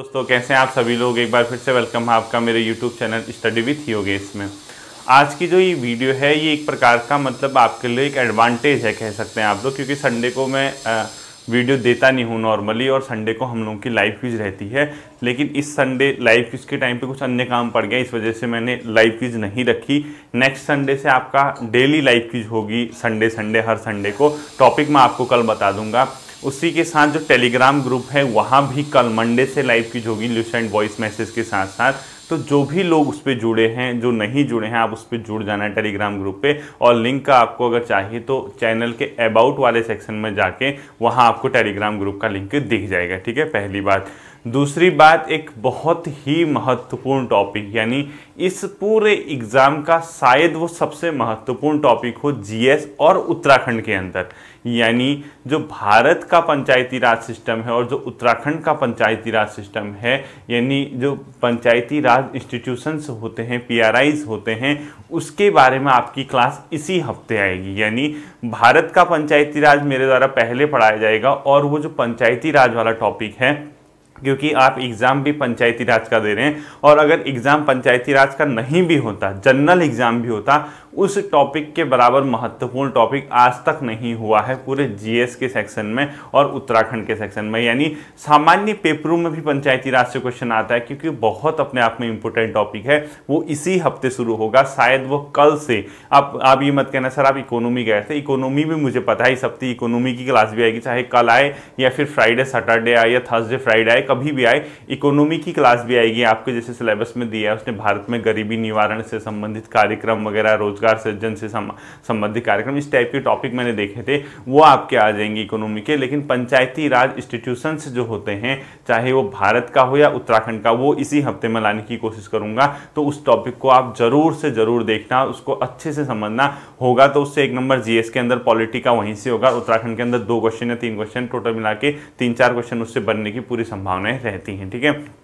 दोस्तों कैसे हैं आप सभी लोग एक बार फिर से वेलकम है आपका मेरे YouTube channel study with Yogesh में आज की जो ये वीडियो है ये एक प्रकार का मतलब आपके लिए एक एडवांटेज है कह सकते हैं आप लोग क्योंकि संडे को मैं वीडियो देता नहीं हूँ नॉर्मली और संडे को हम लोगों की लाइव क्विज रहती है लेकिन इस संडे लाइव क्विज के टाइम पे कुछ अन्य काम पड़ गया इस वजह से मैंने लाइव क्विज नहीं रखी नेक्स्ट संडे से आपका डेली लाइव क्विज होगी संडे संडे हर संडे को टॉपिक मैं आपको कल बता दूंगा उसी के साथ जो टेलीग्राम ग्रुप है वहाँ भी कल मंडे से लाइव की होगी एंड वॉइस मैसेज के साथ साथ तो जो भी लोग उस पर जुड़े हैं जो नहीं जुड़े हैं आप उस पर जुड़ जाना है टेलीग्राम ग्रुप पे और लिंक का आपको अगर चाहिए तो चैनल के अबाउट वाले सेक्शन में जाके वहाँ आपको टेलीग्राम ग्रुप का लिंक दिख जाएगा ठीक है पहली बात दूसरी बात एक बहुत ही महत्वपूर्ण टॉपिक यानी इस पूरे एग्ज़ाम का शायद वो सबसे महत्वपूर्ण टॉपिक हो जीएस और उत्तराखंड के अंदर यानी जो भारत का पंचायती राज सिस्टम है और जो उत्तराखंड का पंचायती राज सिस्टम है यानी जो पंचायती राज इंस्टीट्यूशंस होते हैं पी होते हैं उसके बारे में आपकी क्लास इसी हफ्ते आएगी यानी भारत का पंचायती राज मेरे द्वारा पहले पढ़ाया जाएगा और वो जो पंचायती राज वाला टॉपिक है क्योंकि आप एग्ज़ाम भी पंचायती राज का दे रहे हैं और अगर एग्ज़ाम पंचायती राज का नहीं भी होता जनरल एग्ज़ाम भी होता उस टॉपिक के बराबर महत्वपूर्ण टॉपिक आज तक नहीं हुआ है पूरे जीएस के सेक्शन में और उत्तराखंड के सेक्शन में यानी सामान्य पेपरों में भी पंचायती राज से क्वेश्चन आता है क्योंकि बहुत अपने आप में इंपॉर्टेंट टॉपिक है वो इसी हफ्ते शुरू होगा शायद वो कल से आप आप ये मत कहना सर आप इकोनॉमी गए थे इकोनॉमी भी मुझे पता है इस हफ्ते इकोनॉमी की क्लास भी आएगी चाहे कल आए या फिर फ्राइडे सैटरडे आए या थर्सडे फ्राइडे आए कभी भी आए इकोनॉमी की क्लास भी आएगी आपके जैसे सिलेबस में दिया है उसने भारत में गरीबी निवारण से संबंधित कार्यक्रम वगैरह रोजगार सृजन से संबंधित कार्यक्रम इस टाइप के टॉपिक मैंने देखे थे वो आपके आ जाएंगे इकोनॉमी के लेकिन पंचायती राज इंस्टीट्यूशंस जो होते हैं चाहे वो भारत का हो या उत्तराखंड का वो इसी हफ्ते में लाने की कोशिश करूंगा तो उस टॉपिक को आप जरूर से जरूर देखना उसको अच्छे से समझना होगा तो उससे एक नंबर जीएस के अंदर पॉलिटी का वहीं से होगा उत्तराखंड के अंदर दो क्वेश्चन या तीन क्वेश्चन टोटल मिला के तीन चार क्वेश्चन उससे बनने की पूरी संभावना संभावनाएं रहती हैं ठीक है थीके?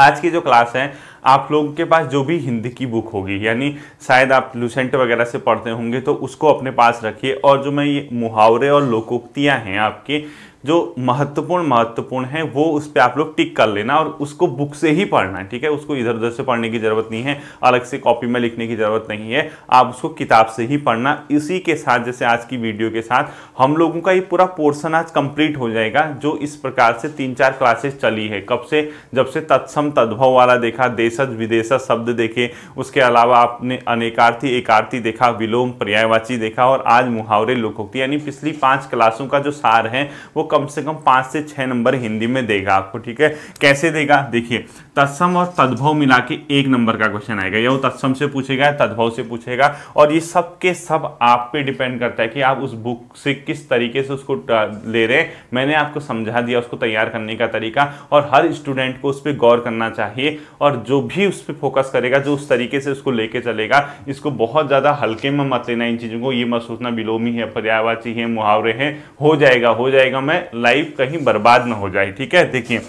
आज की जो क्लास है आप लोगों के पास जो भी हिंदी की बुक होगी यानी शायद आप लूसेंट वगैरह से पढ़ते होंगे तो उसको अपने पास रखिए और जो मैं ये मुहावरे और लोकोक्तियाँ हैं आपके जो महत्वपूर्ण महत्वपूर्ण है वो उस पर आप लोग टिक कर लेना और उसको बुक से ही पढ़ना है ठीक है उसको इधर उधर से पढ़ने की ज़रूरत नहीं है अलग से कॉपी में लिखने की ज़रूरत नहीं है आप उसको किताब से ही पढ़ना इसी के साथ जैसे आज की वीडियो के साथ हम लोगों का ये पूरा पोर्सन आज कंप्लीट हो जाएगा जो इस प्रकार से तीन चार क्लासेस चली है कब से जब से तत्सम तद्भव वाला देखा देशज विदेशज शब्द देखे उसके अलावा आपने अनेकार्थी एकार्थी देखा विलोम पर्यायवाची देखा और आज मुहावरे लोकोक्ति यानी पिछली पांच क्लासों का जो सार है वो कम से कम पांच से छह नंबर हिंदी में देगा आपको ठीक है कैसे देगा देखिए तत्सम और तद्भव मिला के एक नंबर का क्वेश्चन आएगा या वो तत्सम से पूछेगा तद्भव से पूछेगा और ये सब के सब आप पे डिपेंड करता है कि आप उस बुक से किस तरीके से उसको ले रहे हैं मैंने आपको समझा दिया उसको तैयार करने का तरीका और हर स्टूडेंट को उस पर गौर करना चाहिए और जो भी उस पर फोकस करेगा जो उस तरीके से उसको लेके चलेगा इसको बहुत ज़्यादा हल्के में मत लेना इन चीज़ों को ये मत सोचना बिलोमी है पर्यायवाची है मुहावरे हैं हो जाएगा हो जाएगा मैं है लाइफ कहीं बर्बाद ना हो जाए ठीक है देखिए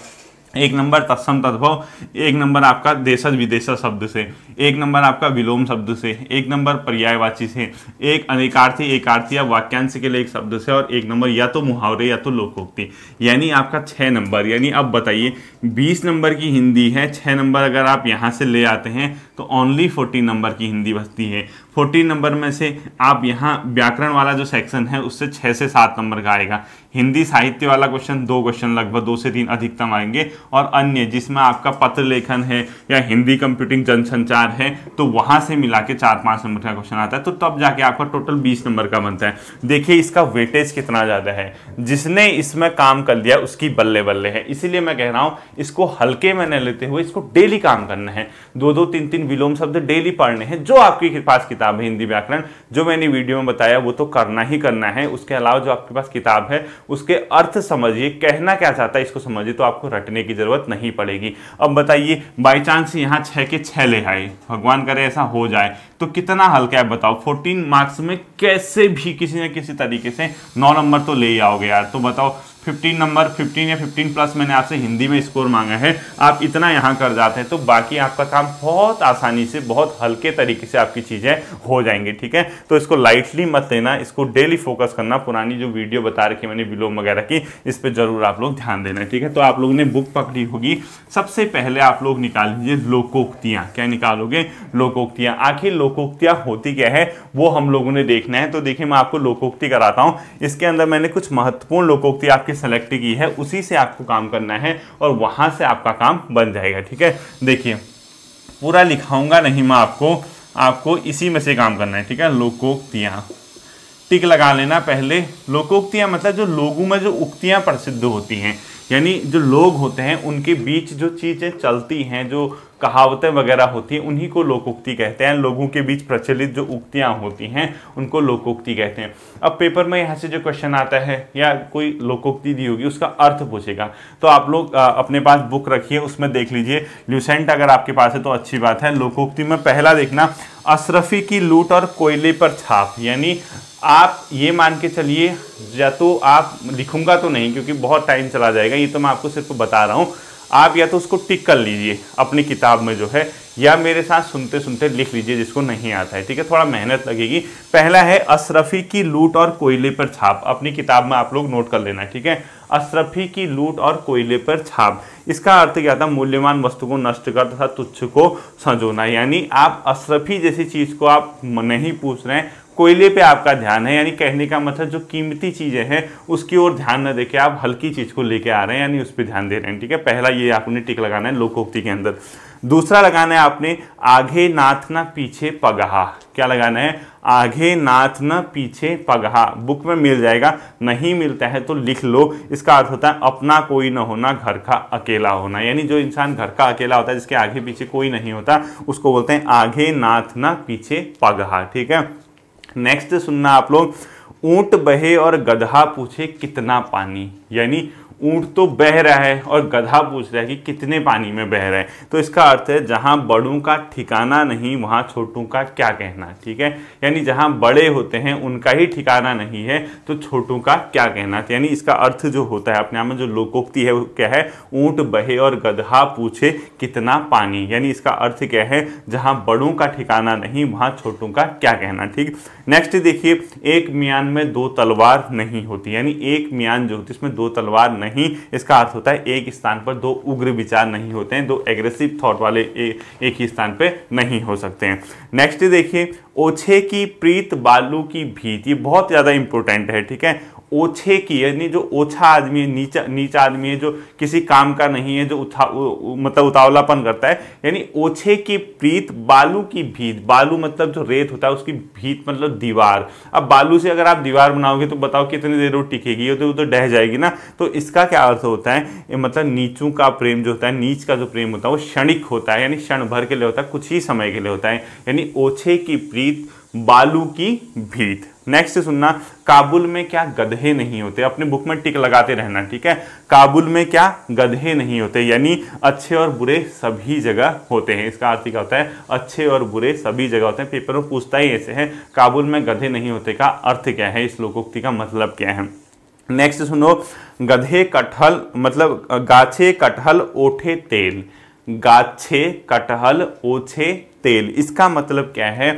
एक नंबर तत्सम तद्भव एक नंबर आपका देशज विदेश शब्द से एक नंबर आपका विलोम शब्द से एक नंबर पर्यायवाची से एक अनेकार्थी एकार्थी या वाक्यांश के लिए एक शब्द से और एक नंबर या तो मुहावरे या तो लोकोक्ति यानी आपका छः नंबर यानी अब बताइए बीस नंबर की हिंदी है छः नंबर अगर आप यहाँ से ले आते हैं तो ओनली फोर्टीन नंबर की हिंदी बचती है फोर्टीन नंबर में से आप यहाँ व्याकरण वाला जो सेक्शन है उससे छः से सात नंबर का आएगा हिंदी साहित्य वाला क्वेश्चन दो क्वेश्चन लगभग दो से तीन अधिकतम आएंगे और अन्य जिसमें आपका पत्र लेखन है या हिंदी कंप्यूटिंग जनसंचार है तो वहाँ से मिला के चार पाँच नंबर का क्वेश्चन आता है तो तब जाके आपका टोटल बीस नंबर का बनता है देखिए इसका वेटेज कितना ज़्यादा है जिसने इसमें काम कर लिया उसकी बल्ले बल्ले है इसीलिए मैं कह रहा हूँ इसको हल्के में न लेते हुए इसको डेली काम करना है दो दो तीन तीन विलोम शब्द डेली पढ़ने हैं जो आपके पास किताब है हिंदी व्याकरण जो मैंने वीडियो में बताया वो तो करना ही करना है उसके अलावा जो आपके पास किताब है उसके अर्थ समझिए कहना क्या चाहता है इसको समझिए तो आपको रटने की जरूरत नहीं पड़ेगी अब बताइए बाई चांस यहाँ छः के छः ले आए भगवान करे ऐसा हो जाए तो कितना हल्का है बताओ फोर्टीन मार्क्स में कैसे भी किसी न किसी तरीके से नौ नंबर तो ले आओगे यार तो बताओ 15 नंबर 15 या 15 प्लस मैंने आपसे हिंदी में स्कोर मांगा है आप इतना यहाँ कर जाते हैं तो बाकी आपका काम बहुत आसानी से बहुत हल्के तरीके से आपकी चीज़ें हो जाएंगी ठीक है तो इसको लाइटली मत लेना इसको डेली फोकस करना पुरानी जो वीडियो बता रखी मैंने विलोम वगैरह की इस पर ज़रूर आप लोग ध्यान देना ठीक है तो आप लोगों ने बुक पकड़ी होगी सबसे पहले आप लोग निकाल लीजिए लोकोक्तियाँ क्या निकालोगे लोकोक्तियाँ आखिर लोकोक्तियाँ होती क्या है वो हम लोगों ने देखना है तो देखिए मैं आपको लोकोक्ति कराता हूँ इसके अंदर मैंने कुछ महत्वपूर्ण लोकोक्ति आपकी आपकी सेलेक्ट की है उसी से आपको काम करना है और वहाँ से आपका काम बन जाएगा ठीक है देखिए पूरा लिखाऊंगा नहीं मैं आपको आपको इसी में से काम करना है ठीक है लोकोक्तियाँ टिक लगा लेना पहले लोकोक्तियाँ मतलब जो लोगों में जो उक्तियाँ प्रसिद्ध होती हैं यानी जो लोग होते हैं उनके बीच जो चीज़ें चलती हैं जो कहावतें वगैरह होती हैं उन्हीं को लोकोक्ति कहते हैं लोगों के बीच प्रचलित जो उक्तियाँ होती हैं उनको लोकोक्ति कहते हैं अब पेपर में यहाँ से जो क्वेश्चन आता है या कोई लोकोक्ति दी होगी उसका अर्थ पूछेगा तो आप लोग अपने पास बुक रखिए उसमें देख लीजिए ल्यूसेंट अगर आपके पास है तो अच्छी बात है लोकोक्ति में पहला देखना अशरफी की लूट और कोयले पर छाप यानी आप ये मान के चलिए या तो आप लिखूंगा तो नहीं क्योंकि बहुत टाइम चला जाएगा ये तो मैं आपको सिर्फ बता रहा हूँ आप या तो उसको टिक कर लीजिए अपनी किताब में जो है या मेरे साथ सुनते सुनते लिख लीजिए जिसको नहीं आता है ठीक है थोड़ा मेहनत लगेगी पहला है अशरफी की लूट और कोयले पर छाप अपनी किताब में आप लोग नोट कर लेना ठीक है अशरफी की लूट और कोयले पर छाप इसका अर्थ क्या था मूल्यवान वस्तु को नष्ट कर तथा तुच्छ को संजोना यानी आप अशरफी जैसी चीज़ को आप नहीं पूछ रहे हैं कोयले पे आपका ध्यान है यानी कहने का मतलब जो कीमती चीज़ें हैं उसकी ओर ध्यान न देके आप हल्की चीज़ को लेके आ रहे हैं यानी उस पर ध्यान दे रहे हैं ठीक है पहला ये आपने टिक लगाना है लोकोक्ति के अंदर दूसरा लगाना है आपने आगे नाथ ना पीछे पगहा क्या लगाना है आगे नाथ न पीछे पगहा बुक में मिल जाएगा नहीं मिलता है तो लिख लो इसका अर्थ होता है अपना कोई ना होना घर का अकेला होना यानी जो इंसान घर का अकेला होता है जिसके आगे पीछे कोई नहीं होता उसको बोलते हैं आगे नाथ ना पीछे पगहा ठीक है नेक्स्ट सुनना आप लोग ऊंट बहे और गधा पूछे कितना पानी यानी ऊंट तो बह रहा है और गधा पूछ रहा है कि कितने पानी में बह रहा है तो इसका अर्थ है जहां बड़ों का ठिकाना नहीं वहां छोटों का क्या कहना ठीक है यानी जहां बड़े होते हैं उनका ही ठिकाना नहीं है तो छोटों का क्या कहना तो यानी इसका अर्थ जो होता है अपने आप में जो लोकोक्ति है वो क्या है ऊँट बहे और गधा पूछे कितना पानी यानी इसका अर्थ क्या है जहाँ बड़ों का ठिकाना नहीं वहाँ छोटों का क्या कहना ठीक नेक्स्ट देखिए एक म्यान में दो तलवार नहीं होती यानी एक म्यान जो होती है इसमें दो तलवार नहीं नहीं इसका अर्थ होता है एक स्थान पर दो उग्र विचार नहीं होते हैं दो एग्रेसिव थॉट वाले ए, एक ही स्थान पर नहीं हो सकते हैं नेक्स्ट देखिए ओछे की प्रीत बालू की भीत ये बहुत ज़्यादा इंपॉर्टेंट है ठीक है ओछे की यानी जो ओछा आदमी है नीचा नीचा आदमी है जो किसी काम का नहीं है जो उठा मतलब उतावलापन करता है यानी ओछे की प्रीत बालू की भीत बालू मतलब जो रेत होता है उसकी भीत मतलब दीवार अब बालू से अगर आप दीवार बनाओगे तो बताओ कितनी देर वो टिकेगी तो तो तो डह जाएगी ना तो इसका क्या अर्थ होता है ये मतलब नीचू का प्रेम जो होता है नीच का जो प्रेम होता है वो क्षणिक होता है यानी क्षण भर के लिए होता है कुछ ही समय के लिए होता है यानी ओछे की प्रीत बालू की भीत नेक्स्ट सुनना काबुल में क्या गधे नहीं होते अपने बुक में टिक लगाते रहना ठीक है काबुल में क्या गधे नहीं होते यानी अच्छे और बुरे सभी जगह होते हैं इसका अर्थ क्या होता है अच्छे और बुरे सभी जगह होते हैं पेपर में पूछता ही ऐसे है काबुल में गधे नहीं होते का अर्थ क्या है इस लोकोक्ति का मतलब क्या है नेक्स्ट सुनो गधे कटहल मतलब गाछे कटहल ओठे तेल गाछे कटहल ओछे तेल इसका मतलब क्या है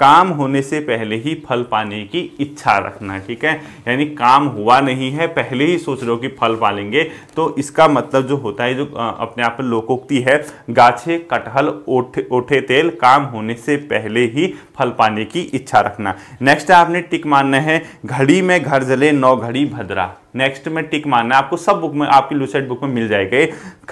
काम होने से पहले ही फल पाने की इच्छा रखना ठीक है यानी काम हुआ नहीं है पहले ही सोच रहे हो कि फल पालेंगे तो इसका मतलब जो होता है जो अपने आप पर लोकोक्ति है गाछे कटहल ओठे ओठे तेल काम होने से पहले ही फल पाने की इच्छा रखना नेक्स्ट आपने टिक मानना है घड़ी में घर जले नौ घड़ी भद्रा नेक्स्ट में टिक मारना है आपको सब बुक में आपकी लूसेट बुक में मिल जाएगा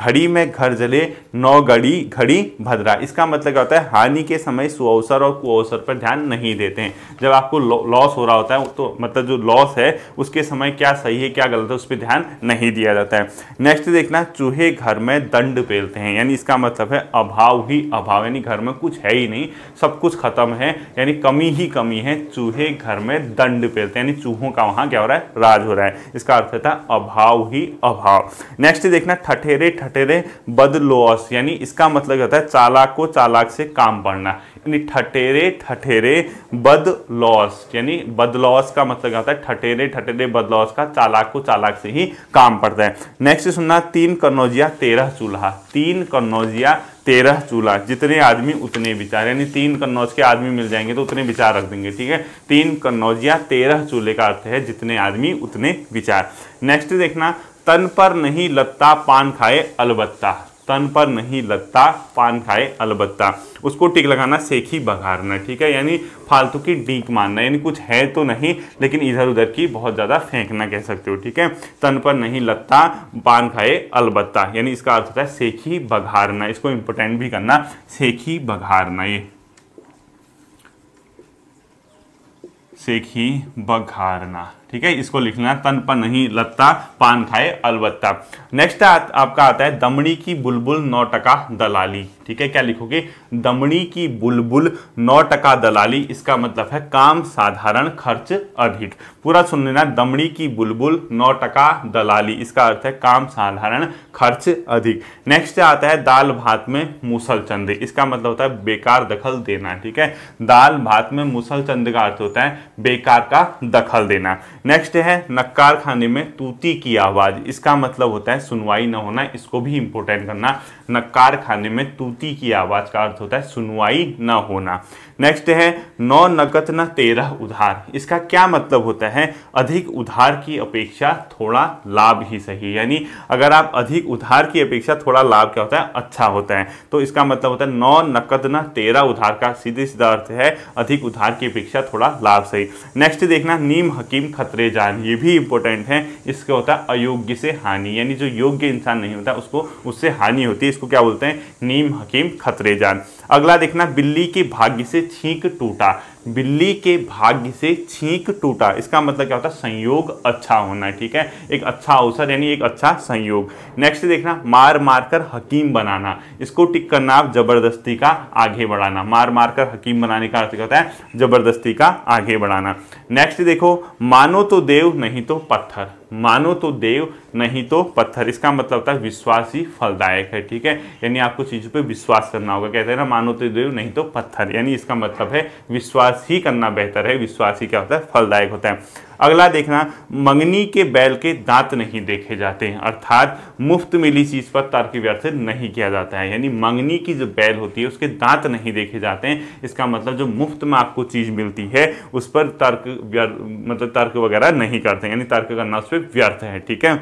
घड़ी में घर जले नौ घड़ी घड़ी भद्रा इसका मतलब क्या होता है हानि के समय सुअवसर और कुअवसर पर ध्यान नहीं देते हैं जब आपको लॉस हो रहा होता है तो मतलब जो लॉस है उसके समय क्या सही है क्या गलत है उस पर ध्यान नहीं दिया जाता है नेक्स्ट देखना चूहे घर में दंड पेलते हैं यानी इसका मतलब है अभाव ही अभाव यानी घर में कुछ है ही नहीं सब कुछ खत्म है यानी कमी ही कमी है चूहे घर में दंड पेलते हैं यानी चूहों का वहाँ क्या हो रहा है राज हो रहा है इसका इसका अर्थ होता है अभाव ही अभाव नेक्स्ट देखना ठठेरे ठठेरे बदलोस यानी इसका मतलब होता है चालाक को चालाक से काम पड़ना यानी ठठेरे ठठेरे लॉस यानी बदलौस का मतलब क्या होता है ठठेरे ठठेरे बदलौस का चालाक को चालाक से ही काम पड़ता है नेक्स्ट सुनना तीन कन्नौजिया तेरह चूल्हा तीन कन्नौजिया तेरह चूल्हा जितने आदमी उतने विचार यानी तीन कन्नौज के आदमी मिल जाएंगे तो उतने विचार रख देंगे ठीक है तीन कन्नौजिया तेरह चूल्हे का अर्थ है जितने आदमी उतने विचार नेक्स्ट देखना तन पर नहीं लगता पान खाए अलबत्ता तन पर नहीं लगता पान खाए अलबत्ता उसको टिक लगाना सेखी बघारना ठीक है यानी फालतू की डीक मारना यानी कुछ है तो नहीं लेकिन इधर उधर की बहुत ज़्यादा फेंकना कह सकते हो ठीक है तन पर नहीं लगता पान खाए अलबत्ता यानी इसका अर्थ होता है सेखी बघारना इसको इंपोर्टेंट भी करना सेखी बघारना ये सेखी बघारना ठीक है इसको लिखना तन पर नहीं लत्ता पान खाए अलबत्ता नेक्स्ट आपका आता है दमड़ी की बुलबुल नौ टका दलाली ठीक है क्या लिखोगे दमड़ी की बुलबुल नौ टका दलाली इसका मतलब है काम साधारण खर्च अधिक पूरा सुन लेना दमड़ी की बुलबुल नौ टका दलाली इसका अर्थ है काम साधारण खर्च अधिक नेक्स्ट आता है दाल भात में मुसल चंदे इसका मतलब होता है बेकार दखल देना ठीक है दाल भात में मुसल चंद का अर्थ होता है बेकार का दखल देना नेक्स्ट है नक्कार खाने में तूती की आवाज़ इसका मतलब होता है सुनवाई न होना इसको भी इंपोर्टेंट करना नक्कार खाने में तूती की आवाज़ का अर्थ होता है सुनवाई न होना नेक्स्ट है नौ नकद न तेरह उधार इसका क्या मतलब होता है अधिक उधार की अपेक्षा थोड़ा लाभ ही सही यानी अगर आप अधिक उधार की अपेक्षा थोड़ा लाभ क्या होता है अच्छा होता है तो इसका मतलब होता है नौ नकद न तेरह उधार का सीधे सीधा अर्थ है अधिक उधार की अपेक्षा थोड़ा लाभ सही नेक्स्ट देखना नीम हकीम खत खतरे जान ये भी इंपॉर्टेंट है इसका होता है अयोग्य से हानि यानी जो योग्य इंसान नहीं होता उसको उससे हानि होती है इसको क्या बोलते हैं नीम हकीम खतरे जान अगला देखना बिल्ली के भाग्य से छींक टूटा बिल्ली के भाग्य से छींक टूटा इसका मतलब क्या होता है संयोग अच्छा होना ठीक है एक अच्छा अवसर यानी एक अच्छा संयोग नेक्स्ट देखना मार मार कर हकीम बनाना इसको टिक करना आप जबरदस्ती का आगे बढ़ाना मार मार कर हकीम बनाने का अर्थ क्या होता है जबरदस्ती का आगे बढ़ाना नेक्स्ट देखो मानो तो देव नहीं तो पत्थर मानो तो देव नहीं तो पत्थर इसका मतलब होता है विश्वास ही फलदायक है ठीक है यानी आपको चीज़ों पे विश्वास करना होगा कहते हैं ना मानो तो देव नहीं तो पत्थर यानी इसका मतलब है विश्वास ही करना बेहतर है विश्वास ही क्या होता है फलदायक होता है अगला देखना मंगनी के बैल के दांत नहीं देखे जाते हैं अर्थात मुफ्त मिली चीज़ पर तर्क व्यर्थ नहीं किया जाता है यानी मंगनी की जो बैल होती है उसके दांत नहीं देखे जाते हैं इसका मतलब जो मुफ्त में आपको चीज़ मिलती है उस पर तर्क मतलब तर्क वगैरह नहीं करते यानी तर्क करना उस पर व्यर्थ है ठीक है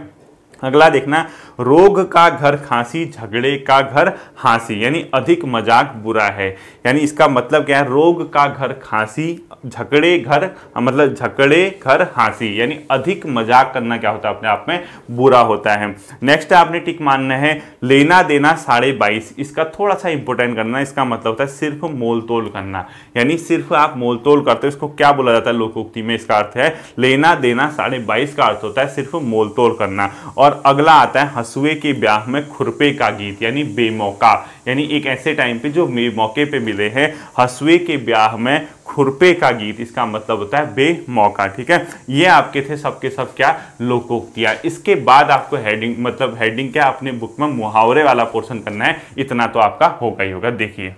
अगला देखना रोग का घर खांसी झगड़े का घर हांसी यानी अधिक मजाक बुरा है यानी इसका मतलब क्या है रोग का घर खांसी झकड़े घर हाँ, मतलब झकड़े घर हाँसी यानी अधिक मजाक करना क्या होता है अपने आप में बुरा होता है नेक्स्ट आपने टिक मानना है लेना देना साढ़े बाईस इसका थोड़ा सा इंपोर्टेंट करना इसका मतलब होता है सिर्फ मोल तोल करना यानी सिर्फ आप मोल तोल करते हो इसको क्या बोला जाता है लोकोक्ति में इसका अर्थ है लेना देना साढ़े बाईस का अर्थ होता है सिर्फ मोल तोल करना और अगला आता है हंसुए के ब्याह में खुरपे का गीत यानी बेमौका यानी एक ऐसे टाइम पे जो मौके पे मिला मिले हैं हसवे के ब्याह में खुरपे का गीत इसका मतलब होता है बे मौका ठीक है ये आपके थे सबके सब क्या लोकोक्तिया इसके बाद आपको हेडिंग मतलब हेडिंग क्या अपने बुक में मुहावरे वाला पोर्शन करना है इतना तो आपका होगा ही होगा देखिए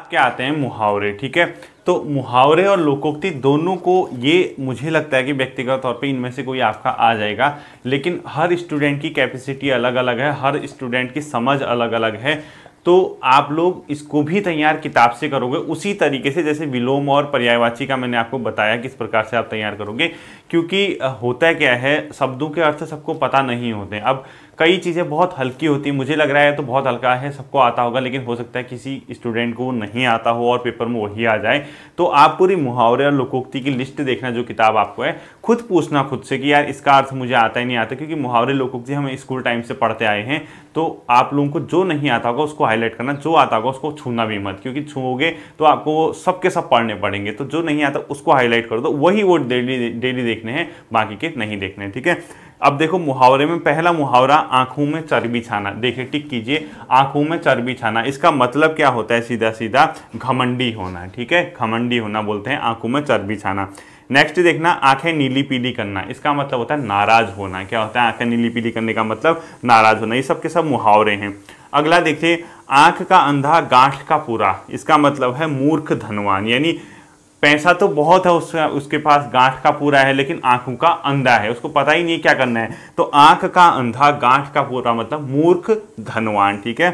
आपके आते हैं मुहावरे ठीक है तो मुहावरे और लोकोक्ति दोनों को ये मुझे लगता है कि व्यक्तिगत तौर पे इनमें से कोई आपका आ जाएगा लेकिन हर स्टूडेंट की कैपेसिटी अलग अलग है हर स्टूडेंट की समझ अलग अलग है तो आप लोग इसको भी तैयार किताब से करोगे उसी तरीके से जैसे विलोम और पर्यायवाची का मैंने आपको बताया किस प्रकार से आप तैयार करोगे क्योंकि होता क्या है शब्दों के अर्थ सबको पता नहीं होते अब कई चीज़ें बहुत हल्की होती है मुझे लग रहा है तो बहुत हल्का है सबको आता होगा लेकिन हो सकता है किसी स्टूडेंट को नहीं आता हो और पेपर में वही आ जाए तो आप पूरी मुहावरे और लोकोक्ति की लिस्ट देखना जो किताब आपको है खुद पूछना खुद से कि यार इसका अर्थ मुझे आता ही नहीं आता क्योंकि मुहावरे लोकोक्ति हम स्कूल टाइम से पढ़ते आए हैं तो आप लोगों को जो नहीं आता होगा उसको हाईलाइट करना जो आता होगा उसको छूना भी मत क्योंकि छूओगे तो आपको वो सबके सब पढ़ने पड़ेंगे तो जो नहीं आता उसको हाईलाइट कर दो वही वो डेली डेली देखने हैं बाकी के नहीं देखने ठीक है अब देखो मुहावरे में पहला मुहावरा आंखों में चर्बी छाना देखिए टिक कीजिए आंखों में चर्बी छाना इसका मतलब क्या होता है सीधा सीधा घमंडी होना ठीक है घमंडी होना बोलते हैं आंखों में चर्बी छाना नेक्स्ट देखना आंखें नीली पीली करना इसका मतलब होता है नाराज होना क्या होता है आंखें नीली पीली करने का मतलब नाराज होना ये सब के सब मुहावरे हैं अगला देखिए आंख का अंधा गांठ का पूरा इसका मतलब है मूर्ख धनवान यानी पैसा तो बहुत है उस, उसके पास गांठ का पूरा है लेकिन आंखों का अंधा है उसको पता ही नहीं क्या करना है तो आंख का अंधा गांठ का पूरा मतलब मूर्ख धनवान ठीक है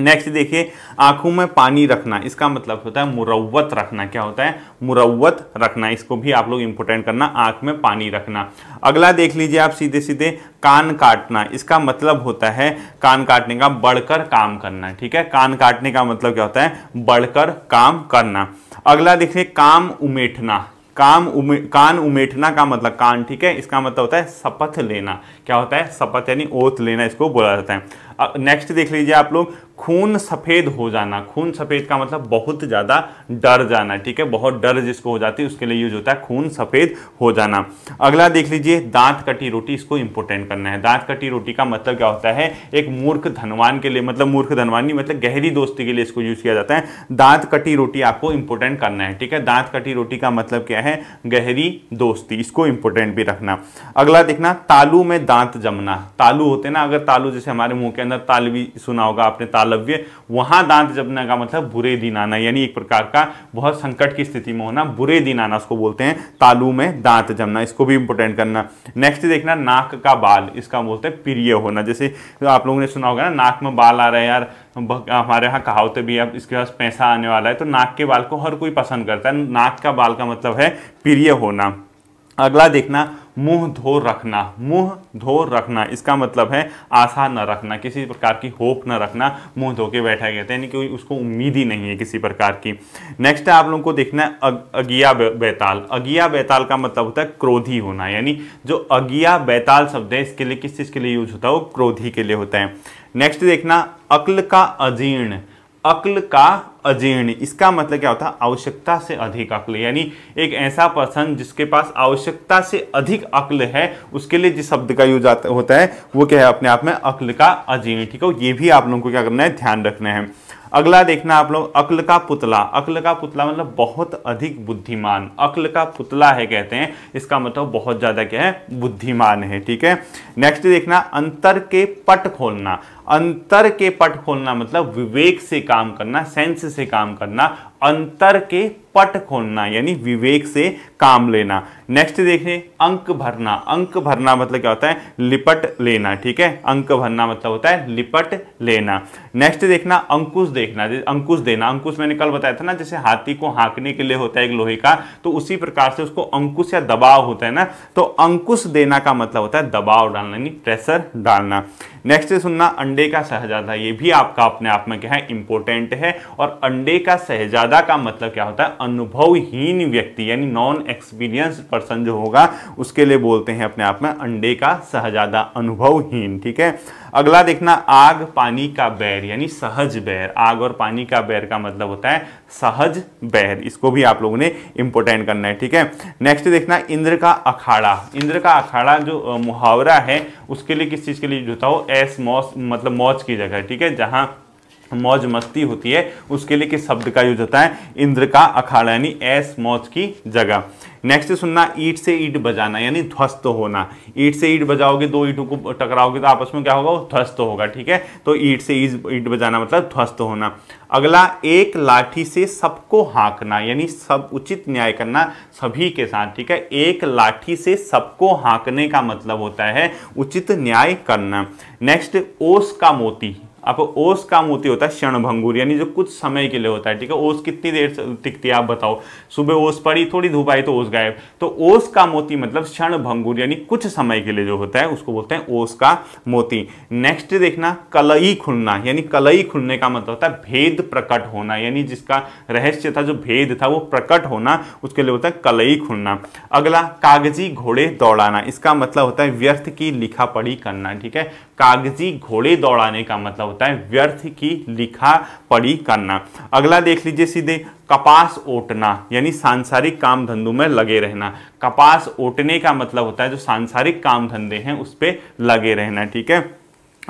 नेक्स्ट देखिए आंखों में पानी रखना इसका मतलब होता है मुरवत रखना क्या होता है मुरवत रखना इसको भी आप लोग इंपोर्टेंट करना आंख में पानी रखना अगला देख लीजिए आप सीधे सीधे कान काटना इसका मतलब होता है कान काटने का बढ़कर काम करना ठीक है कान काटने का मतलब क्या होता है बढ़कर काम करना अगला देखिए काम उमेठना काम उमे कान उमेठना का मतलब कान ठीक है इसका मतलब होता है शपथ लेना क्या होता है शपथ यानी ओथ लेना इसको बोला जाता है नेक्स्ट देख लीजिए आप लोग खून सफ़ेद हो जाना खून सफ़ेद का मतलब बहुत ज़्यादा डर जाना ठीक है बहुत डर जिसको हो जाती है उसके लिए यूज होता है खून सफ़ेद हो जाना अगला देख लीजिए दांत कटी रोटी इसको इंपोर्टेंट करना है दांत कटी रोटी का मतलब क्या होता है एक मूर्ख धनवान के लिए मतलब मूर्ख धनवान नहीं मतलब गहरी दोस्ती के लिए इसको यूज किया जाता है दांत कटी रोटी आपको इंपोर्टेंट करना है ठीक है दांत कटी रोटी का मतलब क्या है गहरी दोस्ती इसको इंपोर्टेंट भी रखना अगला देखना तालू में दांत जमना तालू होते ना अगर तालू जैसे हमारे मुंह के अंदर तालवी सुना होगा आपने तालू मालव्य वहां दांत जपने का मतलब बुरे दिन आना यानी एक प्रकार का बहुत संकट की स्थिति में होना बुरे दिन आना उसको बोलते हैं तालू में दांत जमना इसको भी इंपोर्टेंट करना नेक्स्ट देखना नाक का बाल इसका बोलते हैं प्रिय होना जैसे आप लोगों ने सुना होगा ना नाक में बाल आ रहे हैं यार हमारे यहाँ कहावते भी अब इसके पास पैसा आने वाला है तो नाक के बाल को हर कोई पसंद करता है नाक का बाल का मतलब है प्रिय होना अगला देखना मुंह धो रखना मुंह धो रखना इसका मतलब है आशा न रखना किसी प्रकार की होप न रखना मुंह धो के बैठा गया यानी कि उसको उम्मीद ही नहीं है किसी प्रकार की नेक्स्ट आप लोगों को देखना है अग, अगिया बैताल अगिया बैताल का मतलब होता है क्रोधी होना यानी जो अगिया बैताल शब्द है इसके लिए किस चीज़ के लिए यूज होता है वो क्रोधी के लिए होता है नेक्स्ट देखना अक्ल का अजीर्ण अक्ल का अजीर्ण इसका मतलब क्या होता है आवश्यकता से अधिक अक्ल यानी एक ऐसा पर्सन जिसके पास आवश्यकता से अधिक अक्ल है उसके लिए जिस शब्द का यूज होता है वो क्या है अपने आप में अक्ल का अजीर्ण ठीक है ये भी आप लोगों को क्या करना है ध्यान रखना है अगला देखना आप लोग अक्ल का पुतला अक्ल का पुतला मतलब बहुत अधिक बुद्धिमान अक्ल का पुतला है कहते हैं इसका मतलब बहुत ज़्यादा क्या है बुद्धिमान है ठीक है नेक्स्ट देखना अंतर के पट खोलना अंतर के पट खोलना मतलब विवेक से काम करना सेंस से काम करना अंतर के पट खोलना यानी विवेक से काम लेना नेक्स्ट देखें अंक भरना अंक भरना मतलब क्या होता है लिपट लेना ठीक है अंक भरना मतलब होता है लिपट लेना नेक्स्ट देखना अंकुश देखना अंकुश देना अंकुश मैंने कल बताया था ना जैसे हाथी को हाँकने के लिए होता है एक लोहे का तो उसी प्रकार से उसको अंकुश या दबाव होता है ना तो अंकुश देना का मतलब होता है दबाव डालना यानी प्रेशर डालना नेक्स्ट सुनना अंडे का सहजादा ये भी आपका अपने आप में क्या है इंपॉर्टेंट है और अंडे का सहजादा का मतलब क्या होता है अनुभवहीन व्यक्ति यानी नॉन एक्सपीरियंस पर्सन जो होगा उसके लिए बोलते हैं अपने आप में अंडे का सहजादा अनुभवहीन ठीक है अगला देखना आग पानी का बैर यानी सहज बैर आग और पानी का बैर का मतलब होता है सहज बैर इसको भी आप लोगों ने इंपोर्टेंट करना है ठीक है नेक्स्ट देखना इंद्र का अखाड़ा इंद्र का अखाड़ा जो मुहावरा है उसके लिए किस चीज़ के लिए जो था वो एस मौस मतलब मौज की जगह ठीक है जहां मौज मस्ती होती है उसके लिए किस शब्द का यूज होता है इंद्र का अखाड़ा यानी ऐस मौज की जगह नेक्स्ट सुनना ईट से ईट बजाना यानी ध्वस्त होना ईट से ईट बजाओगे दो ईटों को टकराओगे तो आपस में क्या होगा वो ध्वस्त होगा ठीक है तो ईट से ईट बजाना मतलब ध्वस्त होना अगला एक लाठी से सबको हाँकना यानी सब उचित न्याय करना सभी के साथ ठीक है एक लाठी से सबको हाँकने का मतलब होता है उचित न्याय करना नेक्स्ट ओस का मोती आप ओस का मोती होता है क्षणभंगुर यानी जो कुछ समय के लिए होता है ठीक है ओस कितनी देर से टिकती है आप बताओ सुबह ओस पड़ी थोड़ी धूप आई तो ओस गायब तो ओस का मोती मतलब क्षणभंगुर यानी कुछ समय के लिए जो होता है उसको बोलते हैं ओस का मोती नेक्स्ट देखना कलई खुलना यानी कलई खुलने का मतलब होता है भेद प्रकट होना यानी जिसका रहस्य था जो भेद था वो प्रकट होना उसके लिए होता है कलई खुलना अगला कागजी घोड़े दौड़ाना इसका मतलब होता है व्यर्थ की लिखा पढ़ी करना ठीक है कागजी घोड़े दौड़ाने का मतलब होता है व्यर्थ की लिखा पड़ी करना अगला देख लीजिए सीधे कपास ओटना यानी सांसारिक काम धंधों में लगे रहना कपास ओटने का मतलब होता है जो सांसारिक काम धंधे हैं उस पर लगे रहना ठीक है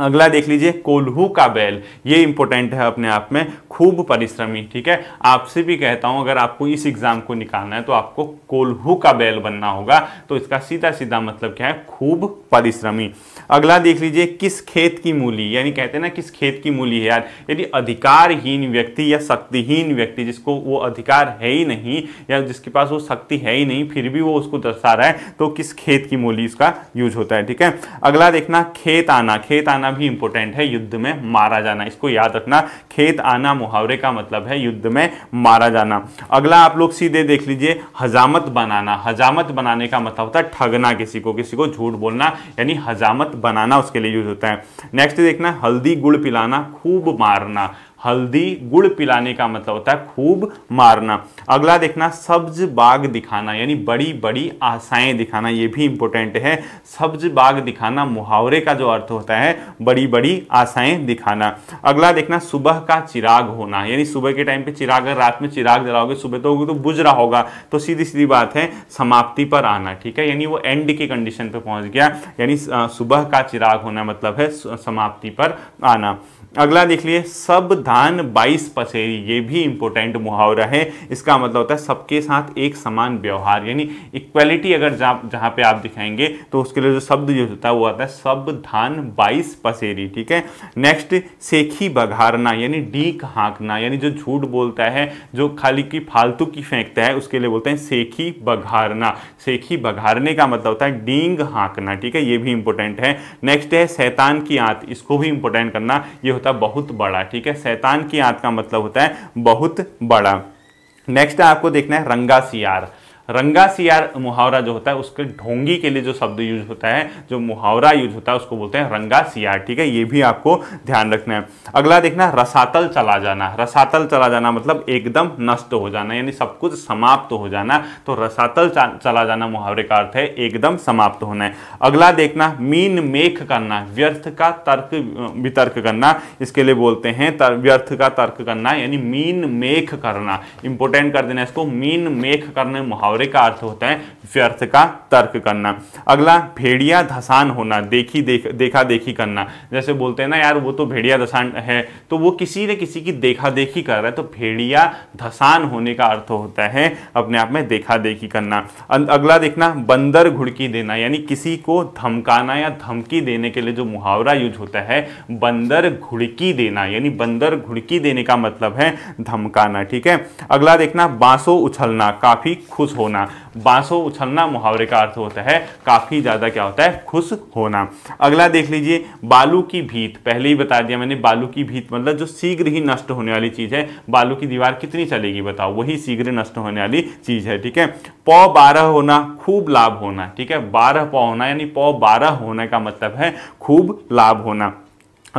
अगला देख लीजिए कोल्हू का बैल ये इंपॉर्टेंट है अपने आप में खूब परिश्रमी ठीक है आपसे भी कहता हूं अगर आपको इस एग्ज़ाम को निकालना है तो आपको कोल्हू का बैल बनना होगा तो इसका सीधा सीधा मतलब क्या है खूब परिश्रमी अगला देख लीजिए किस खेत की मूली यानी कहते हैं ना किस खेत की मूली है यार यदि अधिकारहीन व्यक्ति या शक्तिहीन व्यक्ति जिसको वो अधिकार है ही नहीं या जिसके पास वो शक्ति है ही नहीं फिर भी वो उसको दर्शा रहा है तो किस खेत की मूली इसका यूज होता है ठीक है अगला देखना खेत आना खेत आना आना भी इंपॉर्टेंट है युद्ध में मारा जाना इसको याद रखना खेत आना मुहावरे का मतलब है युद्ध में मारा जाना अगला आप लोग सीधे देख लीजिए हजामत बनाना हजामत बनाने का मतलब होता है ठगना किसी को किसी को झूठ बोलना यानी हजामत बनाना उसके लिए यूज होता है नेक्स्ट देखना हल्दी गुड़ पिलाना खूब मारना हल्दी गुड़ पिलाने का मतलब होता है खूब मारना अगला देखना सब्ज बाग दिखाना यानी बड़ी बड़ी आशाएं दिखाना ये भी इंपॉर्टेंट है सब्ज बाग दिखाना मुहावरे का जो अर्थ होता है बड़ी बड़ी आशाएं दिखाना अगला देखना सुबह का चिराग होना यानी सुबह के टाइम पे चिराग अगर रात में चिराग जलाओगे सुबह तो होगी तो बुझ रहा होगा तो सीधी सीधी बात है समाप्ति पर आना ठीक है यानी वो एंड की कंडीशन पर पहुंच गया यानी सुबह का चिराग होना मतलब है समाप्ति पर आना अगला देख लिए सब धान बाईस पसेरी ये भी इंपॉर्टेंट मुहावरा है इसका मतलब होता है सबके साथ एक समान व्यवहार यानी इक्वालिटी अगर जहां पे आप दिखाएंगे तो उसके लिए जो शब्द यूज होता है वो आता है सब धान बाईस पसेरी ठीक है नेक्स्ट सेखी बघारना यानी डीक हाँकना यानी जो झूठ बोलता है जो खाली की फालतू की फेंकता है उसके लिए बोलते हैं सेखी बघारना सेखी बघारने का मतलब होता है डींग हाँकना ठीक है ये भी इंपॉर्टेंट है नेक्स्ट है सैतान की आंत इसको भी इंपॉर्टेंट करना ये होता है बहुत बड़ा ठीक है शैतान की आंत का मतलब होता है बहुत बड़ा नेक्स्ट आपको देखना है रंगा सियार रंगा सियार मुहावरा जो होता है उसके ढोंगी के लिए जो शब्द यूज होता है जो मुहावरा यूज होता है उसको बोलते हैं रंगा सियार ठीक है ये भी आपको ध्यान रखना है अगला देखना रसातल चला जाना रसातल चला जाना मतलब एकदम नष्ट हो जाना यानी सब कुछ समाप्त हो जाना तो रसातल चला जाना मुहावरे का अर्थ है एकदम समाप्त होना है अगला देखना मीन मेख करना व्यर्थ का तर्क वितर्क करना इसके लिए बोलते हैं व्यर्थ का तर्क करना यानी मीन मेख करना इंपोर्टेंट कर देना इसको मीन मेख करने मुहावरा मुहावरे का अर्थ होता है व्यर्थ का तर्क करना अगला भेड़िया धसान होना देखी देख देखा देखी करना जैसे बोलते हैं ना यार वो तो भेड़िया धसान है तो वो किसी न किसी की देखा देखी कर रहा है तो भेड़िया धसान होने का अर्थ होता है अपने आप में देखा देखी करना अगला देखना बंदर घुड़की देना यानी किसी को धमकाना या धमकी देने के लिए जो मुहावरा यूज होता है बंदर घुड़की देना यानी बंदर घुड़की देने का मतलब है धमकाना ठीक है अगला देखना बांसों उछलना काफ़ी खुश हो होना बांसों उछलना मुहावरे का अर्थ होता है काफ़ी ज़्यादा क्या होता है खुश होना अगला देख लीजिए बालू की भीत पहले ही बता दिया मैंने बालू की भीत मतलब जो शीघ्र ही नष्ट होने वाली चीज़ है बालू की दीवार कितनी चलेगी बताओ वही शीघ्र नष्ट होने वाली चीज़ है ठीक है पौ बारह होना खूब लाभ होना ठीक है बारह पौ होना यानी पौ बारह होने का मतलब है खूब लाभ होना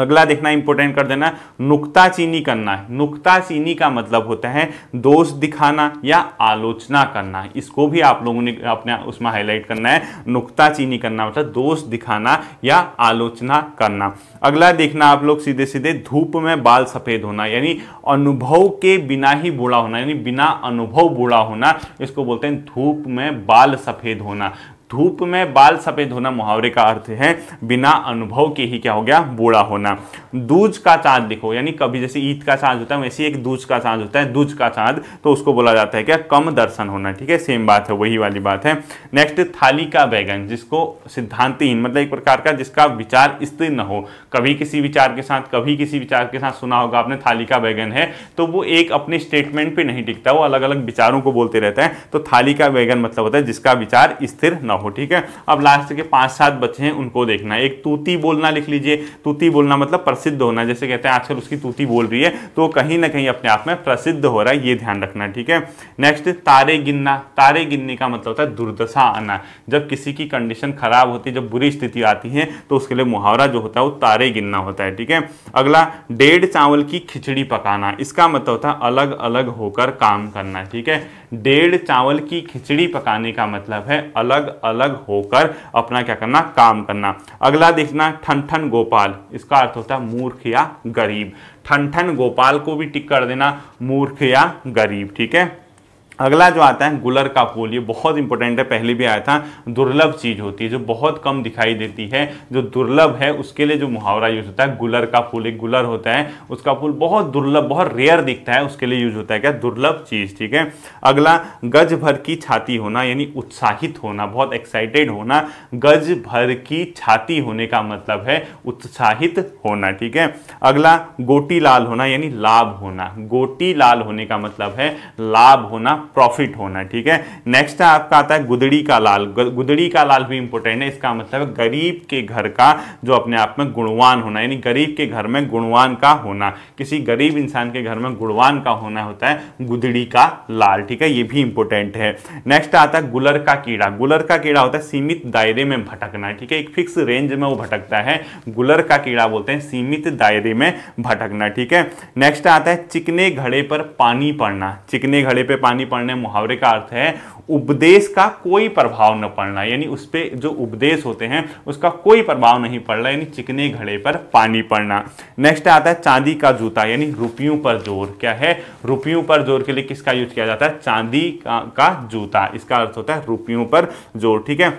अगला देखना इंपॉर्टेंट कर देना नुकताचीनी करना है नुकताचीनी का मतलब होता है दोष दिखाना या आलोचना करना इसको भी आप लोगों ने अपने उसमें हाईलाइट करना है नुकताचीनी करना मतलब दोष दिखाना या आलोचना करना अगला देखना आप लोग सीधे सीधे धूप में बाल सफ़ेद होना यानी अनुभव के बिना ही बूढ़ा होना यानी बिना अनुभव बूढ़ा होना इसको बोलते हैं धूप में बाल सफ़ेद होना धूप में बाल सफ़ेद होना मुहावरे का अर्थ है बिना अनुभव के ही क्या हो गया बूढ़ा होना दूज का चांद देखो यानी कभी जैसे ईद का चांद होता है वैसे एक दूज का चांद होता है दूज का चाँद तो उसको बोला जाता है क्या कम दर्शन होना ठीक है सेम बात है वही वाली बात है नेक्स्ट थाली का बैगन जिसको सिद्धांतहीन मतलब एक प्रकार का जिसका विचार स्थिर न हो कभी किसी विचार के साथ कभी किसी विचार के साथ सुना होगा आपने थाली का बैगन है तो वो एक अपने स्टेटमेंट पर नहीं टिकता वो अलग अलग विचारों को बोलते रहते हैं तो थाली का बैगन मतलब होता है जिसका विचार स्थिर न हो हो ठीक है अब लास्ट के पांच सात बच्चे हैं उनको देखना एक तूती बोलना लिख लीजिए तूती बोलना मतलब प्रसिद्ध होना जैसे कहते हैं आजकल उसकी तूती बोल रही है तो कहीं ना कहीं अपने आप में प्रसिद्ध हो रहा है ये ध्यान रखना ठीक है नेक्स्ट तारे गिनना तारे गिनने का मतलब होता है दुर्दशा आना जब किसी की कंडीशन खराब होती है जब बुरी स्थिति आती है तो उसके लिए मुहावरा जो होता है वो तारे गिनना होता है ठीक है अगला डेढ़ चावल की खिचड़ी पकाना इसका मतलब होता है अलग अलग होकर काम करना ठीक है डेढ़ चावल की खिचड़ी पकाने का मतलब है अलग अलग होकर अपना क्या करना काम करना अगला देखना ठन गोपाल इसका अर्थ होता है मूर्ख या गरीब ठन गोपाल को भी टिक कर देना मूर्ख या गरीब ठीक है अगला जो आता है गुलर का फूल ये बहुत इंपॉर्टेंट है पहले भी आया था दुर्लभ चीज होती है जो बहुत कम दिखाई देती है जो दुर्लभ है उसके लिए जो मुहावरा यूज होता है गुलर का फूल एक गुलर होता है उसका फूल बहुत दुर्लभ बहुत रेयर दिखता है उसके लिए यूज होता है क्या दुर्लभ चीज ठीक है अगला गज भर की छाती होना यानी उत्साहित होना बहुत एक्साइटेड होना गज भर की छाती होने का मतलब है उत्साहित होना ठीक है अगला गोटी लाल होना यानी लाभ होना गोटी लाल होने का मतलब है लाभ होना प्रॉफिट होना ठीक है नेक्स्ट आपका आता है गुदड़ी का लाल गुदड़ी का लाल भी इंपॉर्टेंट है इसका मतलब गरीब के घर का जो अपने आप में गुणवान होना यानी गरीब के घर में गुणवान का होना किसी गरीब इंसान के घर में गुणवान का होना होता है गुदड़ी का लाल ठीक है ये भी इंपॉर्टेंट है नेक्स्ट आता है गुलर का कीड़ा गुलर का कीड़ा होता है सीमित दायरे में भटकना ठीक है एक फिक्स रेंज में वो भटकता है गुलर का कीड़ा बोलते हैं सीमित दायरे में भटकना ठीक है नेक्स्ट आता है चिकने घड़े पर पानी पड़ना चिकने घड़े पर पानी पढ़ने मुहावरे का अर्थ है उपदेश का कोई प्रभाव न पड़ना यानी उस पर जो उपदेश होते हैं उसका कोई प्रभाव नहीं पड़ रहा यानी चिकने घड़े पर पानी पड़ना नेक्स्ट आता है चांदी का जूता यानी रुपयों पर जोर क्या है रुपयों पर जोर के लिए किसका यूज किया जाता है चांदी का, का जूता इसका अर्थ होता है रुपयों पर जोर ठीक है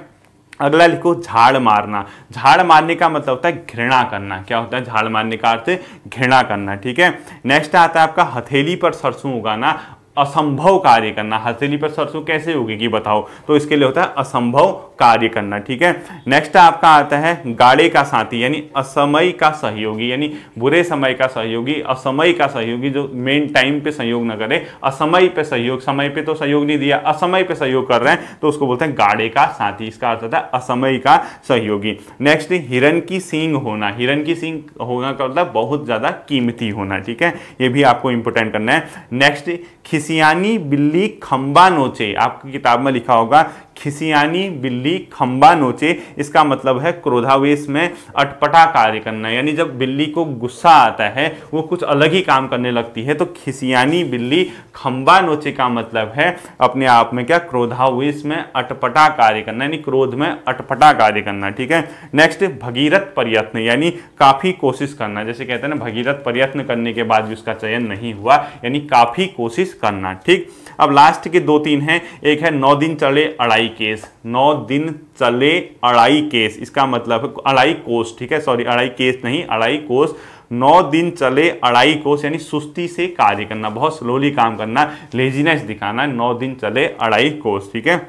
अगला लिखो झाड़ मारना झाड़ मारने का मतलब होता है घृणा करना क्या होता है झाड़ मारने का अर्थ घृणा करना ठीक है नेक्स्ट आता है आपका हथेली पर सरसों उगाना असंभव कार्य करना हथेली पर सरसों कैसे उगेगी बताओ तो इसके लिए होता है असंभव कार्य करना ठीक है नेक्स्ट आपका आता है गाड़े का साथी यानी असमय का सहयोगी यानी बुरे समय का सहयोगी असमय का सहयोगी जो मेन टाइम पे सहयोग ना करे असमय पे सहयोग समय पे तो सहयोग नहीं दिया असमय पे सहयोग कर रहे हैं तो उसको बोलते हैं गाड़े का साथी इसका अर्थ होता है असमय का सहयोगी नेक्स्ट हिरण की सींग होना हिरण की सींग होना का मतलब बहुत ज़्यादा कीमती होना ठीक है ये भी आपको इंपोर्टेंट करना है नेक्स्ट खिसियानी बिल्ली खंबा नोचे आपकी किताब में लिखा होगा खिसियानी बिल्ली खम्बा नोचे इसका मतलब है क्रोधावेश में अटपटा कार्य करना यानी जब बिल्ली को गुस्सा आता है वो कुछ अलग ही काम करने लगती है तो खिसियानी बिल्ली खम्बा नोचे का मतलब है अपने आप में क्या क्रोधावेश में अटपटा कार्य करना यानी क्रोध में अटपटा कार्य करना ठीक है नेक्स्ट भगीरथ प्रयत्न यानी काफ़ी कोशिश करना जैसे कहते हैं ना भगीरथ प्रयत्न करने के बाद भी उसका चयन नहीं हुआ यानी काफ़ी कोशिश करना ठीक अब लास्ट के दो तीन हैं एक है नौ दिन चले अड़ाई केस नौ दिन चले अड़ाई केस इसका मतलब अड़ाई कोस ठीक है सॉरी अड़ाई केस नहीं अड़ाई कोस नौ दिन चले अड़ाई कोस यानी सुस्ती से कार्य करना बहुत स्लोली काम करना लेजीनेस दिखाना नौ दिन चले अड़ाई कोस ठीक है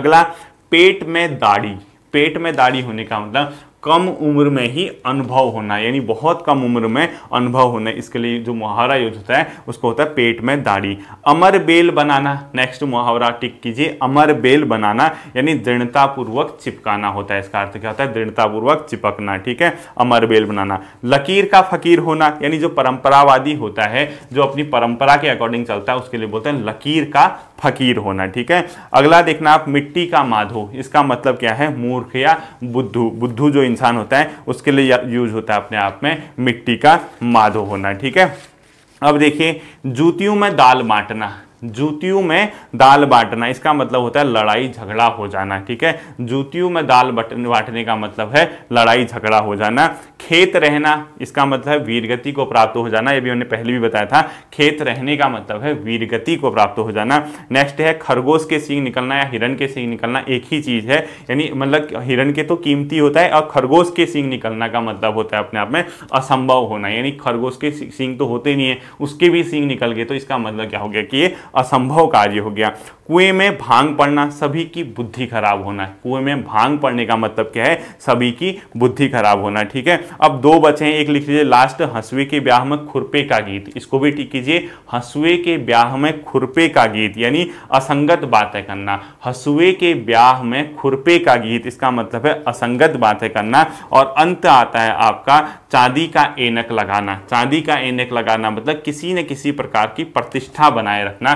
अगला पेट में दाढ़ी पेट में दाढ़ी होने का मतलब कम उम्र में ही अनुभव होना यानी बहुत कम उम्र में अनुभव होना इसके लिए जो मुहावरा यूज होता है उसको होता है पेट में दाढ़ी अमर बेल बनाना नेक्स्ट मुहावरा टिक कीजिए अमर बेल बनाना यानी दृढ़तापूर्वक चिपकाना होता है इसका अर्थ क्या होता है दृढ़तापूर्वक चिपकना ठीक है अमर बेल बनाना लकीर का फकीर होना यानी जो परंपरावादी होता है जो अपनी परंपरा के अकॉर्डिंग चलता है उसके लिए बोलते हैं लकीर का फकीर होना ठीक है अगला देखना आप मिट्टी का माधो इसका मतलब क्या है मूर्ख या बुद्धू बुद्धू जो इंसान होता है उसके लिए यूज होता है अपने आप में मिट्टी का माधो होना ठीक है अब देखिए जूतियों में दाल बांटना जूतियों में दाल बांटना इसका मतलब होता है लड़ाई झगड़ा हो जाना ठीक है जूतियों में दाल बांटने का मतलब है लड़ाई झगड़ा हो जाना खेत रहना इसका मतलब है वीरगति को प्राप्त हो जाना ये भी हमने पहले भी बताया था खेत रहने का मतलब है वीरगति को प्राप्त हो जाना नेक्स्ट है खरगोश के सींग निकलना या हिरण के सींग निकलना एक ही चीज़ है यानी मतलब हिरण के तो कीमती होता है और खरगोश के सींग निकलना का मतलब होता है अपने आप में असंभव होना यानी खरगोश के सींग तो होते नहीं है उसके भी सींग निकल गए तो इसका मतलब क्या हो गया कि ये असंभव कार्य हो गया कुएं में भांग पड़ना सभी की बुद्धि खराब होना है कुएं में भांग पड़ने का मतलब क्या है सभी की बुद्धि खराब होना ठीक है अब दो बचे हैं एक लिख लीजिए लास्ट हंसुए के ब्याह में खुरपे का गीत इसको भी ठीक कीजिए हंसुए के ब्याह में खुरपे का गीत यानी असंगत बातें करना हंसुए के ब्याह में खुरपे का गीत इसका मतलब है असंगत बातें करना और अंत आता है आपका चांदी का एनक लगाना चांदी का एनक लगाना मतलब किसी न किसी प्रकार की प्रतिष्ठा बनाए रखना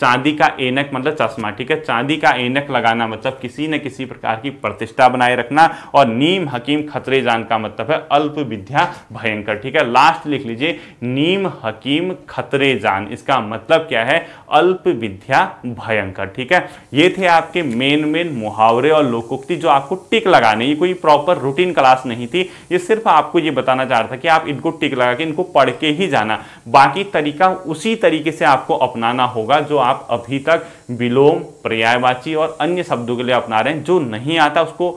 चांदी का एनक मतलब चश्मा ठीक है चांदी का एनक लगाना मतलब किसी न किसी प्रकार की प्रतिष्ठा बनाए रखना और नीम हकीम खतरे जान का मतलब है अल्प विद्या भयंकर ठीक है लास्ट लिख लीजिए नीम हकीम खतरे जान इसका मतलब क्या है अल्प विद्या भयंकर ठीक है ये थे आपके मेन मेन मुहावरे और लोकोक्ति जो आपको टिक लगाने ये कोई प्रॉपर रूटीन क्लास नहीं थी ये सिर्फ आपको ये बताना चाह रहा था कि आप इनको टिक लगा के इनको पढ़ के ही जाना बाकी तरीका उसी तरीके से आपको अपनाना होगा जो आप अभी तक विलोम पर्यायवाची और अन्य शब्दों के लिए अपना रहे हैं जो नहीं आता उसको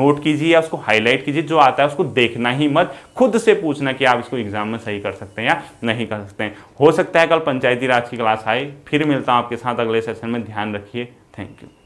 नोट कीजिए या उसको हाईलाइट कीजिए जो आता है उसको देखना ही मत खुद से पूछना कि आप इसको एग्जाम में सही कर सकते हैं या नहीं कर सकते हैं हो सकता है कल पंचायती राज की क्लास आए फिर मिलता हूँ आपके साथ अगले सेशन में ध्यान रखिए थैंक यू